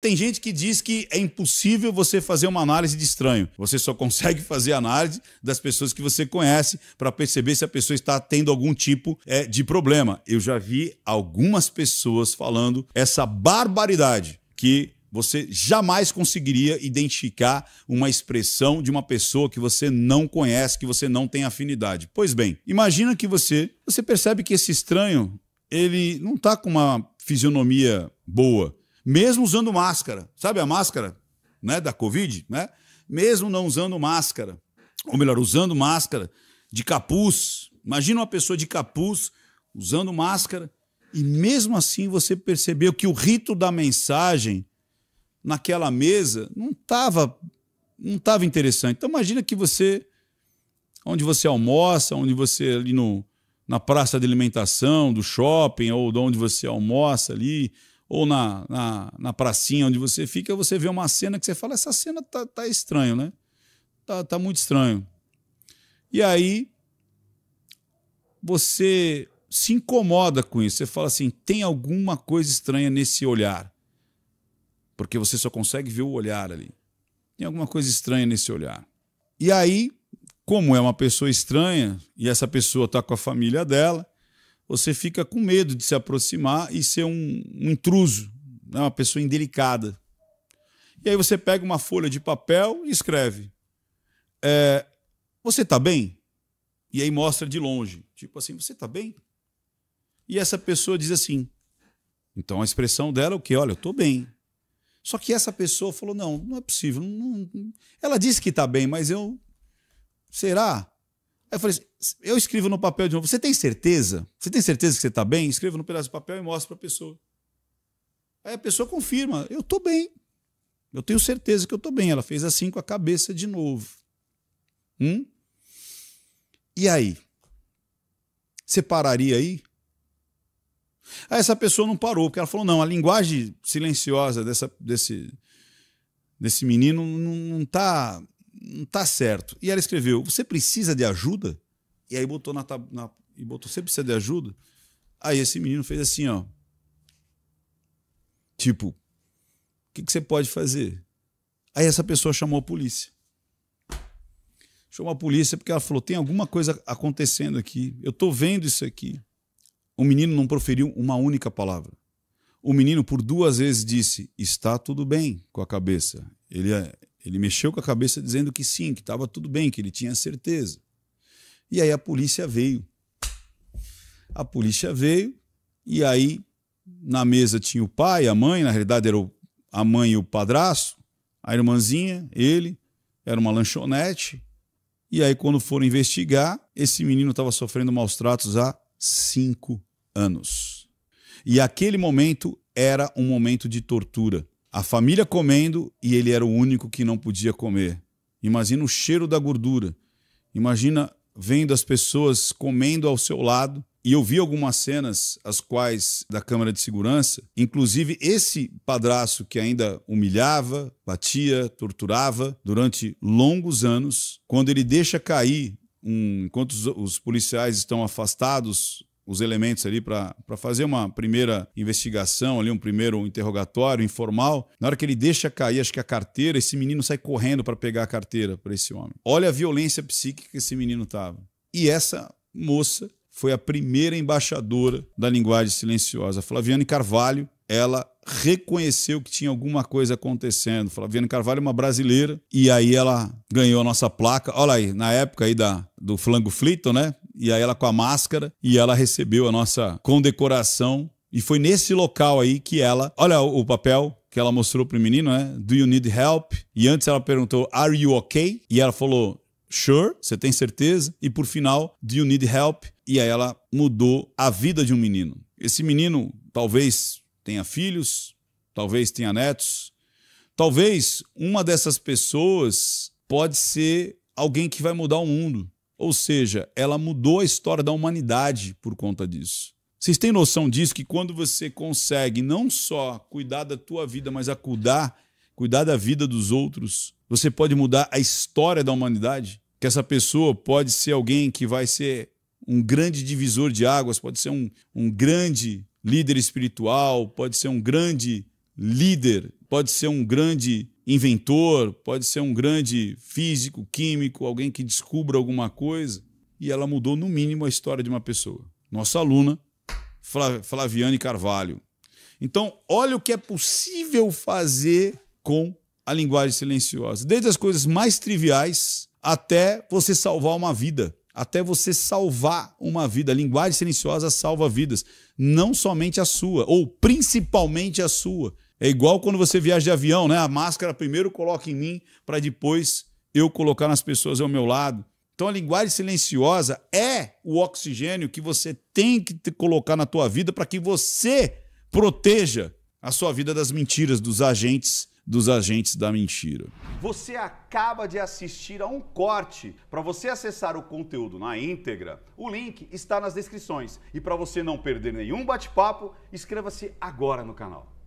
Tem gente que diz que é impossível você fazer uma análise de estranho. Você só consegue fazer análise das pessoas que você conhece para perceber se a pessoa está tendo algum tipo é, de problema. Eu já vi algumas pessoas falando essa barbaridade que você jamais conseguiria identificar uma expressão de uma pessoa que você não conhece, que você não tem afinidade. Pois bem, imagina que você, você percebe que esse estranho, ele não está com uma fisionomia boa mesmo usando máscara. Sabe a máscara né, da Covid? Né? Mesmo não usando máscara, ou melhor, usando máscara de capuz. Imagina uma pessoa de capuz usando máscara e mesmo assim você percebeu que o rito da mensagem naquela mesa não estava não tava interessante. Então imagina que você onde você almoça, onde você ali no, na praça de alimentação do shopping ou de onde você almoça ali, ou na, na, na, pracinha onde você fica, você vê uma cena que você fala, essa cena tá, tá estranho, né? Tá, tá muito estranho. E aí você se incomoda com isso. Você fala assim, tem alguma coisa estranha nesse olhar. Porque você só consegue ver o olhar ali. Tem alguma coisa estranha nesse olhar. E aí, como é uma pessoa estranha e essa pessoa está com a família dela, você fica com medo de se aproximar e ser um, um intruso, né? uma pessoa indelicada. E aí você pega uma folha de papel e escreve: é, Você está bem? E aí mostra de longe, tipo assim: Você está bem? E essa pessoa diz assim. Então a expressão dela é o quê? Olha, eu estou bem. Só que essa pessoa falou: Não, não é possível. Não, não. Ela disse que está bem, mas eu. Será? Aí eu falei assim, eu escrevo no papel de novo. Você tem certeza? Você tem certeza que você está bem? Escrevo no pedaço de papel e mostro para a pessoa. Aí a pessoa confirma: eu estou bem. Eu tenho certeza que eu estou bem. Ela fez assim com a cabeça de novo. Hum? E aí? Você pararia aí? Aí essa pessoa não parou, porque ela falou: não, a linguagem silenciosa dessa, desse, desse menino não, está não tá certo. E ela escreveu: você precisa de ajuda? E aí botou na, na e botou sempre precisa de ajuda. Aí esse menino fez assim, ó. Tipo, o que, que você pode fazer? Aí essa pessoa chamou a polícia. Chamou a polícia porque ela falou: tem alguma coisa acontecendo aqui. Eu tô vendo isso aqui. O menino não proferiu uma única palavra. O menino, por duas vezes, disse: está tudo bem com a cabeça. Ele, ele mexeu com a cabeça dizendo que sim, que estava tudo bem, que ele tinha certeza. E aí a polícia veio. A polícia veio e aí na mesa tinha o pai, a mãe, na realidade era a mãe e o padrasto, a irmãzinha, ele, era uma lanchonete. E aí quando foram investigar, esse menino estava sofrendo maus tratos há cinco anos. E aquele momento era um momento de tortura. A família comendo e ele era o único que não podia comer. Imagina o cheiro da gordura. Imagina vendo as pessoas comendo ao seu lado. E eu vi algumas cenas, as quais da Câmara de Segurança, inclusive esse padraço que ainda humilhava, batia, torturava durante longos anos, quando ele deixa cair um, enquanto os, os policiais estão afastados os elementos ali para fazer uma primeira investigação, ali um primeiro interrogatório informal. Na hora que ele deixa cair, acho que a carteira, esse menino sai correndo para pegar a carteira para esse homem. Olha a violência psíquica que esse menino tava. E essa moça foi a primeira embaixadora da linguagem silenciosa. Flaviane Carvalho, ela reconheceu que tinha alguma coisa acontecendo. Flaviane Carvalho é uma brasileira e aí ela ganhou a nossa placa. Olha aí, na época aí da, do Flango Flito, né? e aí ela com a máscara, e ela recebeu a nossa condecoração. E foi nesse local aí que ela, olha o papel que ela mostrou pro menino, né? Do you need help? E antes ela perguntou, are you okay? E ela falou, sure, você tem certeza? E por final, do you need help? E aí ela mudou a vida de um menino. Esse menino talvez tenha filhos, talvez tenha netos, talvez uma dessas pessoas pode ser alguém que vai mudar o mundo. Ou seja, ela mudou a história da humanidade por conta disso. Vocês têm noção disso que quando você consegue não só cuidar da tua vida, mas acudar, cuidar, cuidar da vida dos outros, você pode mudar a história da humanidade? Que essa pessoa pode ser alguém que vai ser um grande divisor de águas, pode ser um, um grande líder espiritual, pode ser um grande líder pode ser um grande inventor, pode ser um grande físico, químico, alguém que descubra alguma coisa. E ela mudou, no mínimo, a história de uma pessoa. Nossa aluna, Flaviane Carvalho. Então, olha o que é possível fazer com a linguagem silenciosa. Desde as coisas mais triviais até você salvar uma vida. Até você salvar uma vida. A linguagem silenciosa salva vidas. Não somente a sua, ou principalmente a sua. É igual quando você viaja de avião, né? A máscara primeiro coloca em mim para depois eu colocar nas pessoas ao meu lado. Então a linguagem silenciosa é o oxigênio que você tem que te colocar na tua vida para que você proteja a sua vida das mentiras dos agentes dos agentes da mentira. Você acaba de assistir a um corte. Para você acessar o conteúdo na íntegra, o link está nas descrições. E para você não perder nenhum bate-papo, inscreva-se agora no canal.